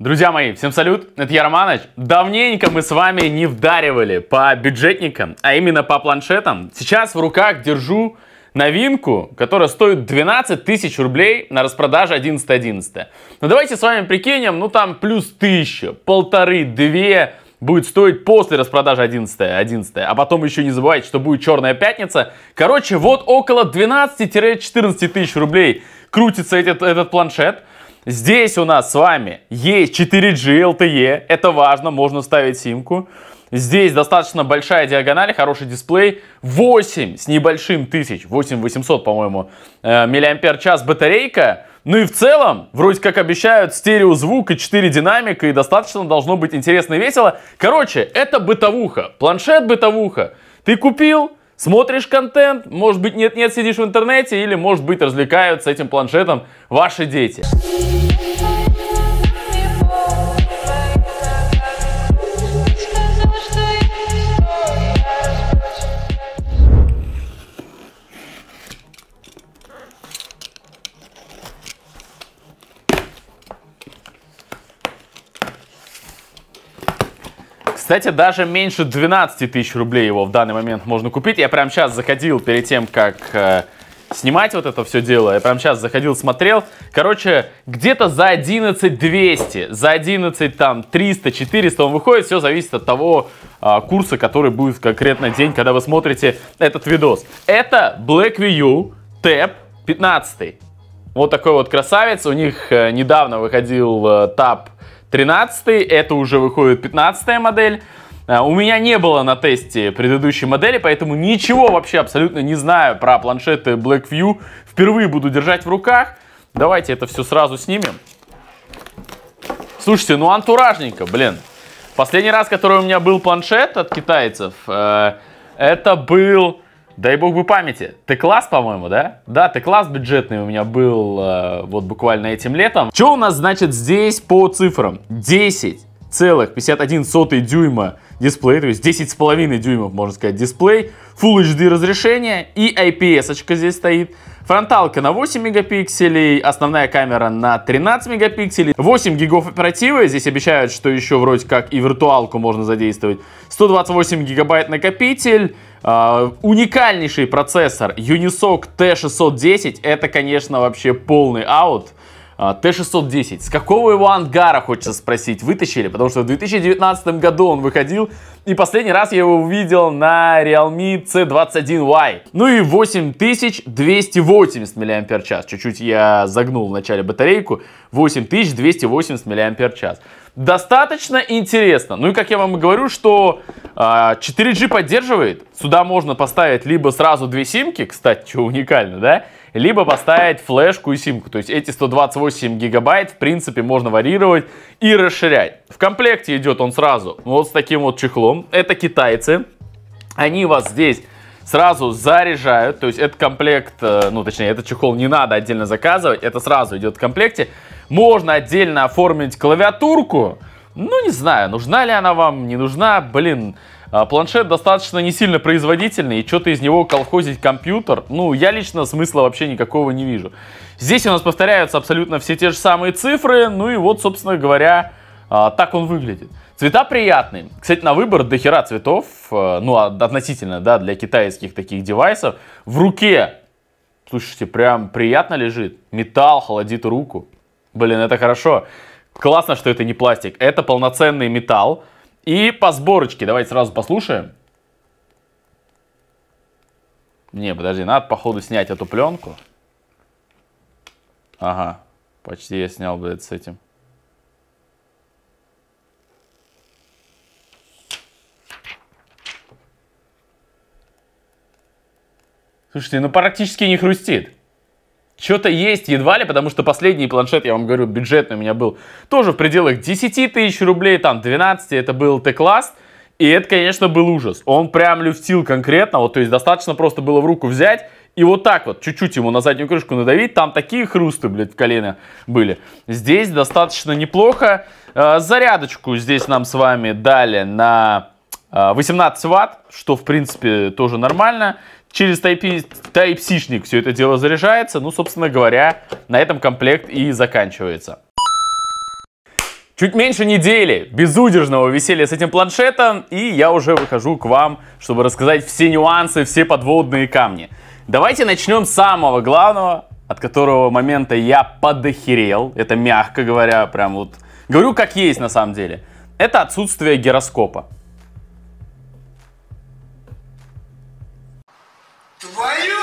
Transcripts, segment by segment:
Друзья мои, всем салют, это я Романыч. Давненько мы с вами не вдаривали по бюджетникам, а именно по планшетам. Сейчас в руках держу новинку, которая стоит 12 тысяч рублей на распродаже 11.11. Но ну, давайте с вами прикинем, ну там плюс тысяча, полторы, две будет стоить после распродажи 11.11, а потом еще не забывайте, что будет черная пятница. Короче, вот около 12-14 тысяч рублей крутится этот, этот планшет. Здесь у нас с вами есть 4G LTE, это важно, можно ставить симку. Здесь достаточно большая диагональ, хороший дисплей. 8 с небольшим тысяч, 8800, по-моему, э, миллиампер час батарейка. Ну и в целом, вроде как обещают, стереозвук и 4 динамика, и достаточно должно быть интересно и весело. Короче, это бытовуха, планшет бытовуха. Ты купил, Смотришь контент, может быть нет-нет сидишь в интернете или может быть развлекаются этим планшетом ваши дети. Кстати, даже меньше 12 тысяч рублей его в данный момент можно купить. Я прям сейчас заходил перед тем, как э, снимать вот это все дело. Я прям сейчас заходил, смотрел. Короче, где-то за 11 200, за 11 там 300, 400 он выходит. Все зависит от того э, курса, который будет в конкретный день, когда вы смотрите этот видос. Это Blackview Tab 15. Вот такой вот красавец. У них э, недавно выходил э, Tab 13 это уже выходит 15 модель. Э, у меня не было на тесте предыдущей модели, поэтому ничего вообще абсолютно не знаю про планшеты Blackview. Впервые буду держать в руках. Давайте это все сразу снимем. Слушайте, ну антуражненько, блин. Последний раз, который у меня был планшет от китайцев, э, это был Дай бог бы памяти. Ты класс, по-моему, да? Да, ты класс бюджетный у меня был э, вот буквально этим летом. Что у нас значит здесь по цифрам? 10 целых 51 сотый дюйма дисплей, то есть 10,5 дюймов, можно сказать, дисплей, Full HD разрешение и IPS-очка здесь стоит, фронталка на 8 мегапикселей, основная камера на 13 мегапикселей, 8 гигов оперативы, здесь обещают, что еще вроде как и виртуалку можно задействовать, 128 гигабайт накопитель, а, уникальнейший процессор Unisoc T610, это, конечно, вообще полный аут. А, Т-610. С какого его ангара, хочется спросить, вытащили? Потому что в 2019 году он выходил, и последний раз я его увидел на Realme C21Y. Ну и 8280 мАч. Чуть-чуть я загнул в начале батарейку. 8280 мАч. Достаточно интересно. Ну и как я вам и говорю, что 4G а, поддерживает. Сюда можно поставить либо сразу две симки, кстати, что уникально, да? либо поставить флешку и симку. То есть эти 128 гигабайт, в принципе, можно варьировать и расширять. В комплекте идет он сразу вот с таким вот чехлом. Это китайцы. Они вас здесь сразу заряжают. То есть этот комплект, э, ну точнее, этот чехол не надо отдельно заказывать. Это сразу идет в комплекте. Можно отдельно оформить клавиатурку. Ну, не знаю, нужна ли она вам, не нужна. Блин, а, планшет достаточно не сильно производительный, и что-то из него колхозить компьютер, ну, я лично смысла вообще никакого не вижу. Здесь у нас повторяются абсолютно все те же самые цифры, ну и вот, собственно говоря, а, так он выглядит. Цвета приятные. Кстати, на выбор дохера цветов, э, ну, а, относительно, да, для китайских таких девайсов. В руке, слушайте, прям приятно лежит. Металл холодит руку. Блин, это хорошо. Классно, что это не пластик. Это полноценный металл. И по сборочке. Давайте сразу послушаем. Не, подожди, надо, походу, снять эту пленку. Ага, почти я снял, бы это с этим. Слушайте, ну практически не хрустит что-то есть едва ли, потому что последний планшет, я вам говорю, бюджетный у меня был тоже в пределах 10 тысяч рублей, там 12, это был Т-класс. И это, конечно, был ужас. Он прям люфтил конкретно, вот, то есть достаточно просто было в руку взять, и вот так вот, чуть-чуть ему на заднюю крышку надавить, там такие хрусты, блядь, в колено были. Здесь достаточно неплохо. Э, зарядочку здесь нам с вами дали на 18 э, ватт, что, в принципе, тоже нормально. Через Type-C Type все это дело заряжается. Ну, собственно говоря, на этом комплект и заканчивается. Чуть меньше недели безудержного веселья с этим планшетом, и я уже выхожу к вам, чтобы рассказать все нюансы, все подводные камни. Давайте начнем с самого главного, от которого момента я подохерел. Это мягко говоря, прям вот... Говорю как есть на самом деле. Это отсутствие гироскопа. Твою!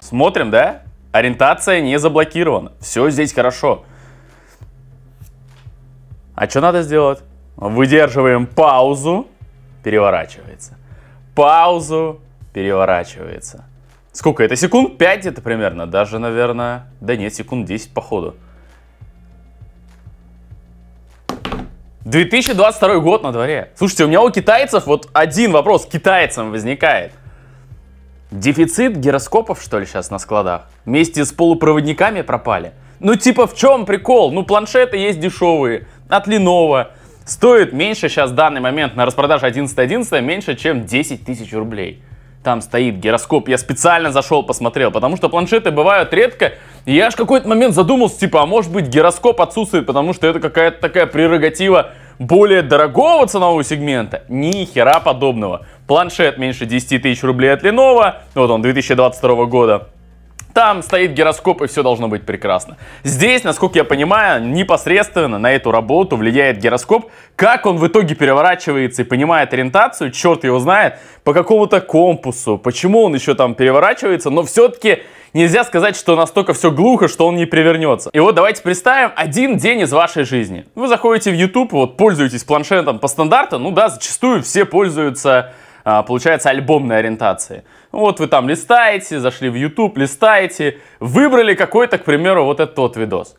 Смотрим, да? Ориентация не заблокирована. Все здесь хорошо. А что надо сделать? Выдерживаем паузу, переворачивается. Паузу, переворачивается. Сколько это? Секунд 5 это примерно. Даже, наверное... Да нет, секунд 10 походу. 2022 год на дворе. Слушайте, у меня у китайцев вот один вопрос китайцам возникает. Дефицит гироскопов, что ли, сейчас на складах? Вместе с полупроводниками пропали? Ну типа в чем прикол? Ну планшеты есть дешевые, от Lenovo. Стоит меньше сейчас в данный момент на распродаже 11.11 меньше, чем 10 тысяч рублей. Там стоит гироскоп, я специально зашел, посмотрел, потому что планшеты бывают редко, и я аж какой-то момент задумался, типа, а может быть гироскоп отсутствует, потому что это какая-то такая прерогатива более дорогого ценового сегмента? Ни хера подобного. Планшет меньше 10 тысяч рублей от Lenovo, вот он 2022 года. Там стоит гироскоп, и все должно быть прекрасно. Здесь, насколько я понимаю, непосредственно на эту работу влияет гироскоп. Как он в итоге переворачивается и понимает ориентацию, черт его знает, по какому-то компасу, почему он еще там переворачивается, но все-таки Нельзя сказать, что настолько все глухо, что он не привернется. И вот давайте представим один день из вашей жизни. Вы заходите в YouTube, вот пользуетесь планшетом по стандарту, ну да, зачастую все пользуются а, получается альбомной ориентации. Вот вы там листаете, зашли в YouTube, листаете, выбрали какой-то, к примеру, вот этот вот видос.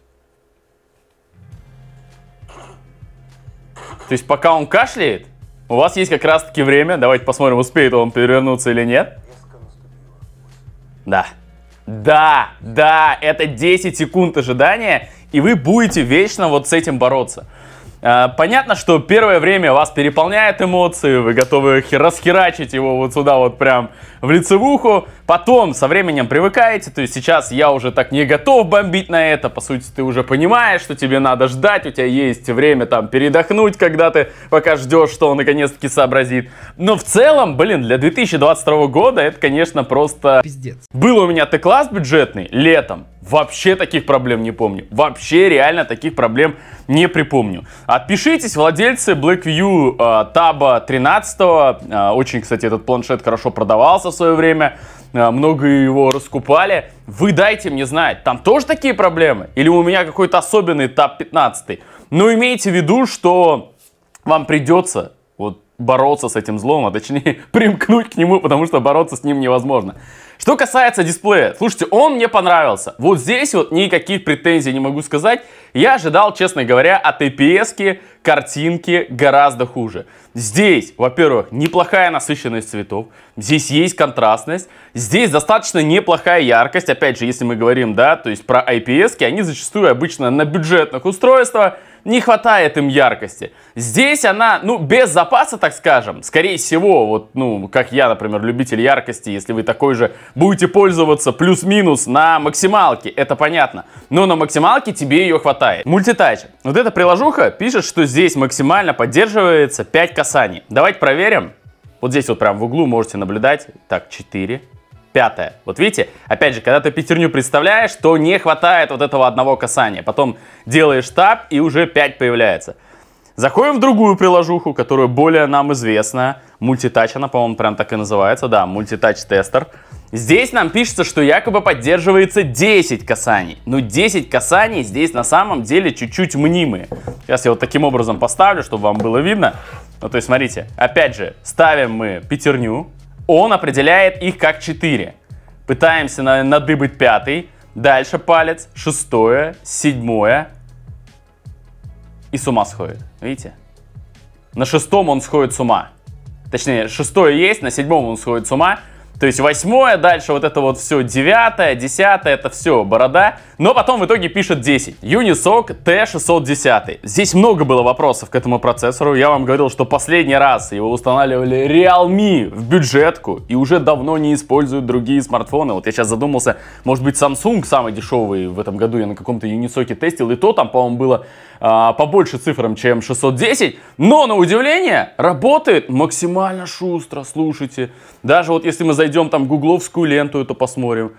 То есть пока он кашляет, у вас есть как раз-таки время. Давайте посмотрим, успеет он перевернуться или нет. Да. Да, да, это 10 секунд ожидания, и вы будете вечно вот с этим бороться. Э, понятно, что первое время вас переполняет эмоции, вы готовы расхерачить его вот сюда вот прям в лицевуху. Потом со временем привыкаете, то есть сейчас я уже так не готов бомбить на это. По сути, ты уже понимаешь, что тебе надо ждать, у тебя есть время там передохнуть, когда ты пока ждешь, что он наконец-таки сообразит. Но в целом, блин, для 2022 года это, конечно, просто... Пиздец. Был у меня Т-класс бюджетный летом. Вообще таких проблем не помню. Вообще реально таких проблем не припомню. Отпишитесь, владельцы BlackView Tab а, 13. А, очень, кстати, этот планшет хорошо продавался в свое время. А, много его раскупали. Вы дайте мне знать, там тоже такие проблемы? Или у меня какой-то особенный Tab 15? Но имейте в виду, что вам придется вот бороться с этим злом, а точнее примкнуть к нему, потому что бороться с ним невозможно. Что касается дисплея, слушайте, он мне понравился. Вот здесь вот никаких претензий не могу сказать. Я ожидал, честно говоря, от IPS картинки гораздо хуже. Здесь, во-первых, неплохая насыщенность цветов, здесь есть контрастность, здесь достаточно неплохая яркость. Опять же, если мы говорим, да, то есть про IPS, они зачастую обычно на бюджетных устройствах, не хватает им яркости. Здесь она, ну, без запаса, так скажем, скорее всего, вот, ну, как я, например, любитель яркости, если вы такой же будете пользоваться плюс-минус на максималке, это понятно. Но на максималке тебе ее хватает. Мультитач. Вот эта приложуха пишет, что здесь максимально поддерживается 5 касаний. Давайте проверим. Вот здесь вот прям в углу можете наблюдать. Так, 4, пятое. Вот видите, опять же, когда ты пятерню представляешь, то не хватает вот этого одного касания. Потом делаешь тап и уже 5 появляется. Заходим в другую приложуху, которая более нам известна. Мультитач, она, по-моему, прям так и называется. Да, мультитач-тестер. Здесь нам пишется, что якобы поддерживается 10 касаний. Но 10 касаний здесь на самом деле чуть-чуть мнимые. Сейчас я вот таким образом поставлю, чтобы вам было видно. Ну, то есть, смотрите, опять же, ставим мы пятерню, он определяет их как 4. Пытаемся надыбать пятый, дальше палец, шестое, седьмое. И с ума сходит, видите? На шестом он сходит с ума. Точнее, шестое есть, на седьмом он сходит с ума, то есть восьмое, дальше вот это вот все, девятое, десятое, это все борода. Но потом в итоге пишет 10. Unisoc T610. Здесь много было вопросов к этому процессору. Я вам говорил, что последний раз его устанавливали Realme в бюджетку и уже давно не используют другие смартфоны. Вот я сейчас задумался, может быть Samsung самый дешевый в этом году я на каком-то Unisoc тестил. И то там, по-моему, было а, побольше цифрам, чем 610. Но, на удивление, работает максимально шустро, слушайте. Даже вот если мы зайдем там гугловскую ленту, это посмотрим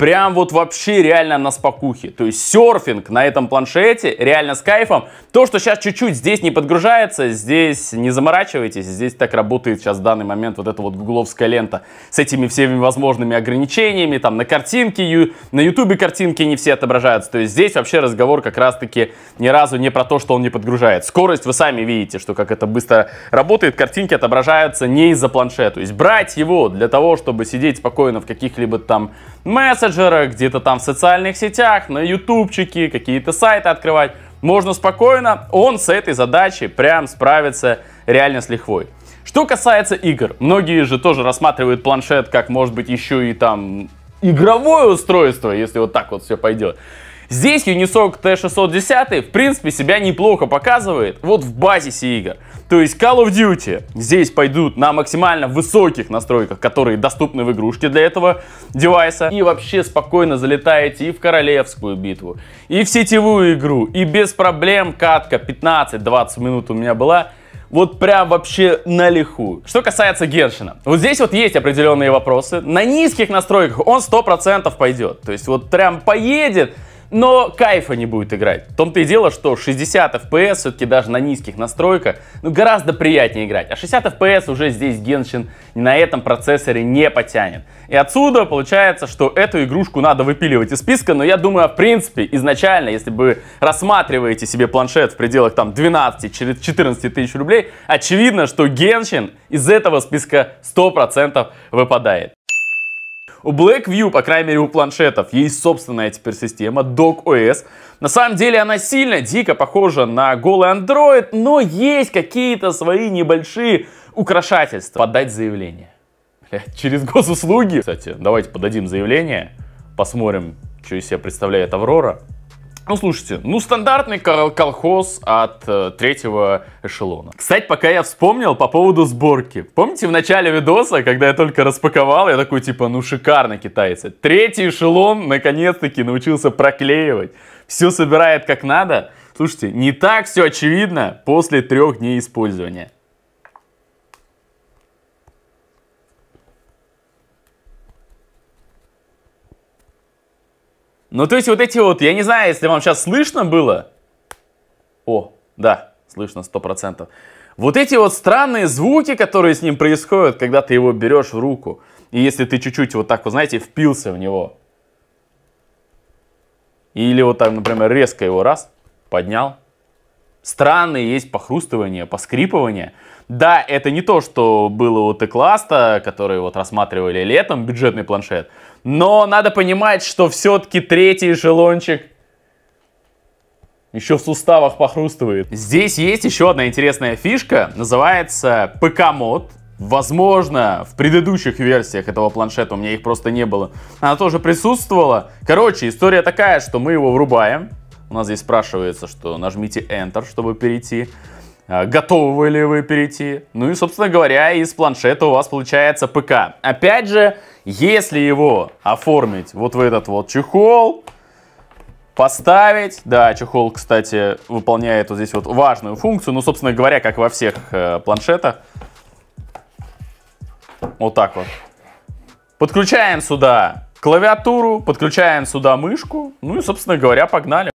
прям вот вообще реально на спокухе. То есть серфинг на этом планшете реально с кайфом. То, что сейчас чуть-чуть здесь не подгружается, здесь не заморачивайтесь. Здесь так работает сейчас в данный момент вот эта вот гугловская лента с этими всеми возможными ограничениями. Там на картинке, ю, на ютубе картинки не все отображаются. То есть здесь вообще разговор как раз-таки ни разу не про то, что он не подгружает. Скорость вы сами видите, что как это быстро работает. Картинки отображаются не из-за планшета. То есть брать его для того, чтобы сидеть спокойно в каких-либо там месседжах, мессенджерах, где-то там в социальных сетях, на ютубчике, какие-то сайты открывать. Можно спокойно, он с этой задачей прям справится реально с лихвой. Что касается игр, многие же тоже рассматривают планшет как, может быть, еще и там игровое устройство, если вот так вот все пойдет. Здесь Unisoc T610 в принципе себя неплохо показывает вот в базисе игр. То есть Call of Duty здесь пойдут на максимально высоких настройках, которые доступны в игрушке для этого девайса. И вообще спокойно залетаете и в королевскую битву, и в сетевую игру, и без проблем катка 15-20 минут у меня была вот прям вообще на лиху. Что касается Гершина, вот здесь вот есть определенные вопросы. На низких настройках он 100% пойдет. То есть вот прям поедет, но кайфа не будет играть. В том-то и дело, что 60 FPS все-таки даже на низких настройках ну, гораздо приятнее играть. А 60 FPS уже здесь Genshin на этом процессоре не потянет. И отсюда получается, что эту игрушку надо выпиливать из списка, но я думаю, в принципе, изначально, если бы рассматриваете себе планшет в пределах там 12-14 тысяч рублей, очевидно, что Genshin из этого списка 100% выпадает. У Black View, по крайней мере у планшетов, есть собственная теперь система Dock OS. На самом деле она сильно, дико похожа на голый Android, но есть какие-то свои небольшие украшательства. Подать заявление. Блядь, через госуслуги. Кстати, давайте подадим заявление, посмотрим, что из себя представляет Аврора. Ну, слушайте, ну, стандартный колхоз от э, третьего эшелона. Кстати, пока я вспомнил по поводу сборки. Помните в начале видоса, когда я только распаковал, я такой, типа, ну, шикарно, китайцы. Третий эшелон, наконец-таки, научился проклеивать. Все собирает как надо. Слушайте, не так все очевидно после трех дней использования. Ну, то есть вот эти вот, я не знаю, если вам сейчас слышно было. О, да, слышно сто процентов. Вот эти вот странные звуки, которые с ним происходят, когда ты его берешь в руку. И если ты чуть-чуть вот так, вот знаете, впился в него. Или вот так, например, резко его раз, поднял. Странные есть похрустывание, поскрипывание. Да, это не то, что было у Текласта, который вот рассматривали летом, бюджетный планшет. Но надо понимать, что все-таки третий эшелончик еще в суставах похрустывает. Здесь есть еще одна интересная фишка, называется ПК-мод. Возможно, в предыдущих версиях этого планшета у меня их просто не было. Она тоже присутствовала. Короче, история такая, что мы его врубаем. У нас здесь спрашивается, что нажмите Enter, чтобы перейти. А, Готовы ли вы перейти? Ну и, собственно говоря, из планшета у вас получается ПК. Опять же, если его оформить вот в этот вот чехол, поставить. Да, чехол, кстати, выполняет вот здесь вот важную функцию. Ну, собственно говоря, как во всех э, планшетах. Вот так вот. Подключаем сюда клавиатуру, подключаем сюда мышку. Ну и, собственно говоря, погнали.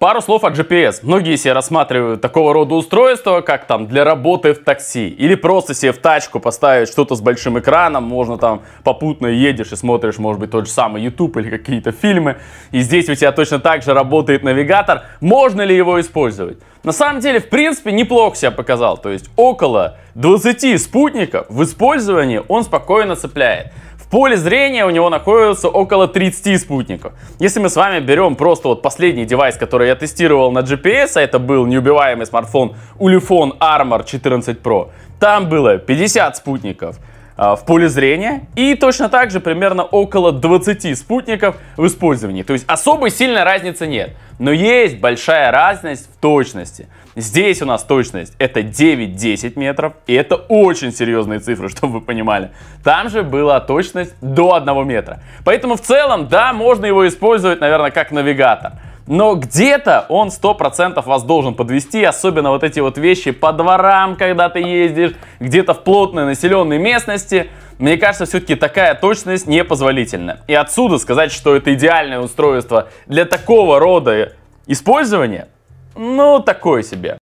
Пару слов о GPS. Многие себе рассматривают такого рода устройство, как там для работы в такси. Или просто себе в тачку поставить что-то с большим экраном. Можно там попутно едешь и смотришь, может быть, тот же самый YouTube или какие-то фильмы. И здесь у тебя точно так же работает навигатор. Можно ли его использовать? На самом деле, в принципе, неплохо себя показал. То есть около 20 спутников в использовании он спокойно цепляет поле зрения у него находится около 30 спутников. Если мы с вами берем просто вот последний девайс, который я тестировал на GPS, а это был неубиваемый смартфон Ulefone Armor 14 Pro, там было 50 спутников а, в поле зрения и точно так же примерно около 20 спутников в использовании. То есть особой сильной разницы нет, но есть большая разность в точности. Здесь у нас точность это 9-10 метров, и это очень серьезные цифры, чтобы вы понимали. Там же была точность до 1 метра. Поэтому в целом, да, можно его использовать, наверное, как навигатор. Но где-то он 100% вас должен подвести, особенно вот эти вот вещи по дворам, когда ты ездишь, где-то в плотной населенной местности. Мне кажется, все-таки такая точность непозволительна. И отсюда сказать, что это идеальное устройство для такого рода использования – ну, такое себе.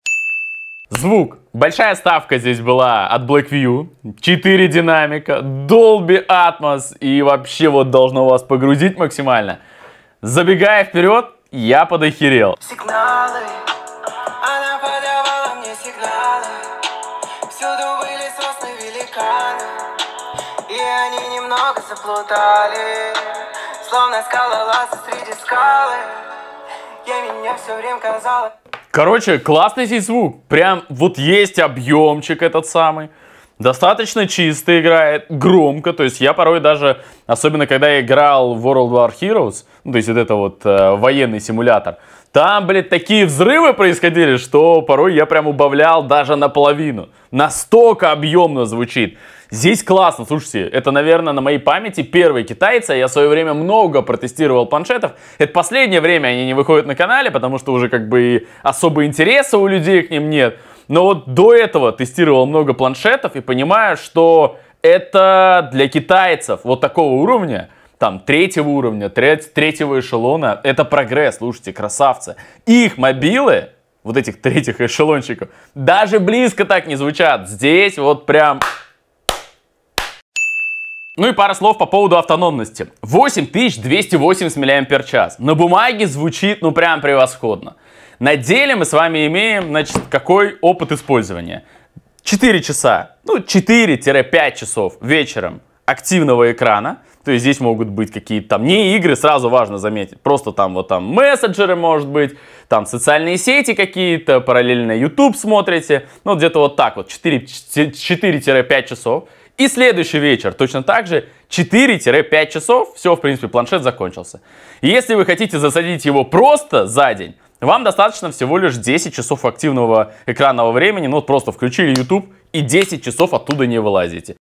Звук. Большая ставка здесь была от Blackview. 4 динамика, Dolby Atmos и вообще вот должно вас погрузить максимально. Забегая вперед, я подохерел. Сигналы, она подавала мне сигналы, всюду были сосны великаны, и они немного заплутали, словно скалолазы среди скалы. Короче, классный здесь звук. Прям вот есть объемчик этот самый. Достаточно чисто играет, громко. То есть я порой даже, особенно когда я играл в World War Heroes, ну, то есть вот это вот э, военный симулятор, там, блядь, такие взрывы происходили, что порой я прям убавлял даже наполовину. Настолько объемно звучит. Здесь классно, слушайте, это, наверное, на моей памяти первые китайцы. Я в свое время много протестировал планшетов. Это последнее время они не выходят на канале, потому что уже как бы и особо интереса у людей к ним нет. Но вот до этого тестировал много планшетов и понимаю, что это для китайцев вот такого уровня, там, третьего уровня, треть, третьего эшелона, это прогресс, слушайте, красавцы. Их мобилы, вот этих третьих эшелончиков, даже близко так не звучат. Здесь вот прям ну и пара слов по поводу автономности. 8280 мАч. На бумаге звучит ну прям превосходно. На деле мы с вами имеем, значит, какой опыт использования. 4 часа, ну 4-5 часов вечером активного экрана. То есть здесь могут быть какие-то там не игры, сразу важно заметить. Просто там вот там мессенджеры, может быть, там социальные сети какие-то, параллельно YouTube смотрите. Ну, где-то вот так вот, 4-5 часов. И следующий вечер точно так же 4-5 часов, все, в принципе, планшет закончился. И если вы хотите засадить его просто за день, вам достаточно всего лишь 10 часов активного экранного времени, ну вот просто включили YouTube и 10 часов оттуда не вылазите.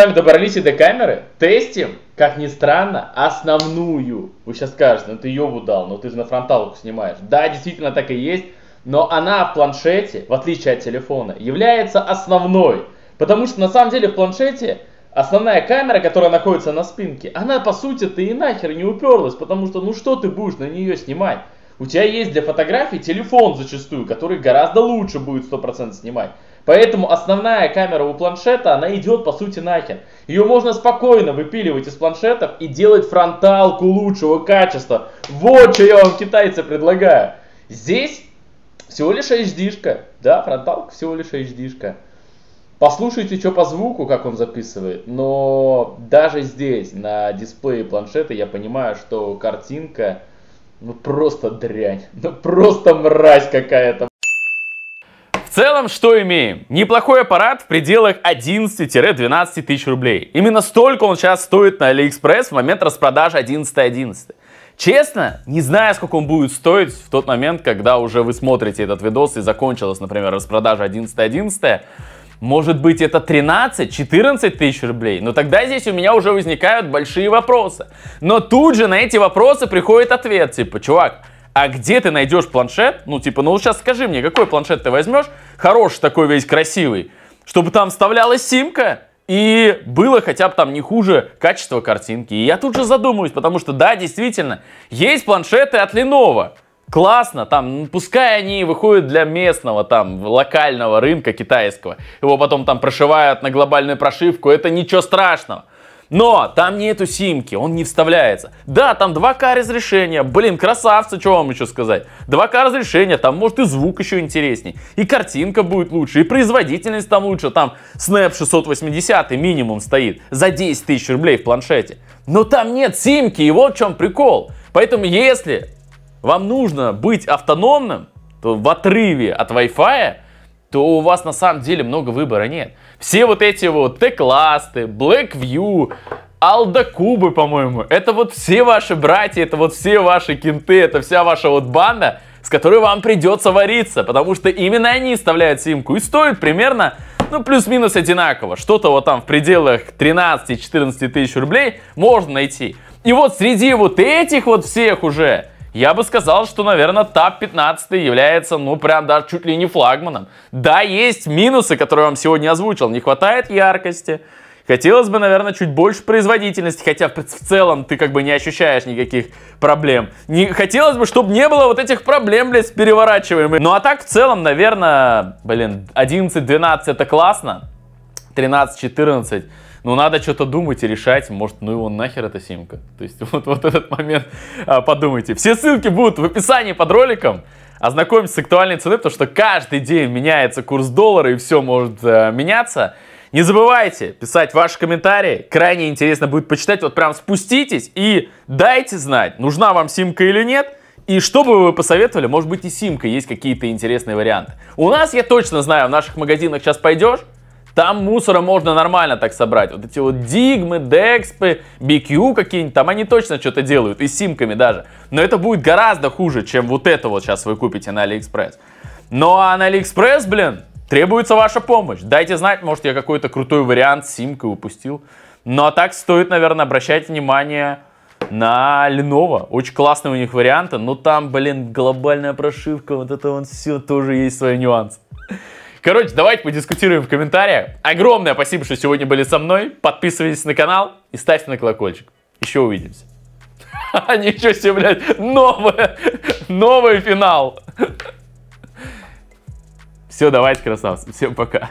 Сами добрались и до камеры. Тестим, как ни странно, основную. Вы сейчас скажете, ну ты ебу дал, ну ты же на фронталку снимаешь. Да, действительно так и есть, но она в планшете, в отличие от телефона, является основной. Потому что на самом деле в планшете основная камера, которая находится на спинке, она по сути ты и нахер не уперлась, потому что ну что ты будешь на нее снимать? У тебя есть для фотографий телефон зачастую, который гораздо лучше будет 100% снимать. Поэтому основная камера у планшета, она идет по сути нахер. Ее можно спокойно выпиливать из планшетов и делать фронталку лучшего качества. Вот что я вам, китайцы, предлагаю. Здесь всего лишь HD-шка. Да, фронталка всего лишь HD-шка. Послушайте, что по звуку, как он записывает, но даже здесь, на дисплее планшета, я понимаю, что картинка, ну просто дрянь, ну просто мразь какая-то. В целом, что имеем? Неплохой аппарат в пределах 11-12 тысяч рублей. Именно столько он сейчас стоит на AliExpress в момент распродажи 11.11. Честно, не знаю, сколько он будет стоить в тот момент, когда уже вы смотрите этот видос и закончилась, например, распродажа 11.11. Может быть это 13-14 тысяч рублей? Но тогда здесь у меня уже возникают большие вопросы. Но тут же на эти вопросы приходит ответ, типа, чувак, а где ты найдешь планшет? Ну, типа, ну сейчас скажи мне, какой планшет ты возьмешь? Хороший такой весь, красивый. Чтобы там вставлялась симка, и было хотя бы там не хуже качество картинки. И я тут же задумываюсь, потому что да, действительно, есть планшеты от Lenovo классно, там, пускай они выходят для местного, там, локального рынка китайского, его потом там прошивают на глобальную прошивку, это ничего страшного. Но там нету симки, он не вставляется. Да, там 2К разрешения. Блин, красавцы, что вам еще сказать? 2К разрешения, там может и звук еще интересней, и картинка будет лучше, и производительность там лучше. Там Snap 680 минимум стоит за 10 тысяч рублей в планшете. Но там нет симки, и вот в чем прикол. Поэтому если вам нужно быть автономным, то в отрыве от Wi-Fi, то у вас на самом деле много выбора нет. Все вот эти вот T-класты, Blackview, Алдакубы, по-моему, это вот все ваши братья, это вот все ваши кенты, это вся ваша вот банда, с которой вам придется вариться, потому что именно они вставляют симку и стоят примерно, ну, плюс-минус одинаково. Что-то вот там в пределах 13-14 тысяч рублей можно найти. И вот среди вот этих вот всех уже я бы сказал, что, наверное, ТАП-15 является, ну, прям даже чуть ли не флагманом. Да, есть минусы, которые я вам сегодня озвучил. Не хватает яркости. Хотелось бы, наверное, чуть больше производительности, хотя в целом ты как бы не ощущаешь никаких проблем. Не, хотелось бы, чтобы не было вот этих проблем, блядь, с переворачиваемыми. Ну а так, в целом, наверное, блин, 11-12 это классно. 13-14 ну надо что-то думать и решать, может, ну его нахер эта симка. То есть вот, вот этот момент а, подумайте. Все ссылки будут в описании под роликом. Ознакомьтесь с актуальной ценой, потому что каждый день меняется курс доллара и все может а, меняться. Не забывайте писать ваши комментарии, крайне интересно будет почитать. Вот прям спуститесь и дайте знать, нужна вам симка или нет. И что бы вы посоветовали, может быть и симка, есть какие-то интересные варианты. У нас, я точно знаю, в наших магазинах сейчас пойдешь, там мусора можно нормально так собрать. Вот эти вот дигмы, декспы, BQ какие-нибудь, там они точно что-то делают, и симками даже. Но это будет гораздо хуже, чем вот это вот сейчас вы купите на AliExpress. Ну а на AliExpress, блин, требуется ваша помощь. Дайте знать, может я какой-то крутой вариант с симкой упустил. Ну а так стоит, наверное, обращать внимание на Lenovo. Очень классные у них варианты, но ну, там, блин, глобальная прошивка, вот это вот все тоже есть свои нюансы. Короче, давайте подискутируем в комментариях. Огромное спасибо, что сегодня были со мной. Подписывайтесь на канал и ставьте на колокольчик. Еще увидимся. А ничего себе, блядь, новое, новый финал. Все, давайте, красавцы, всем пока.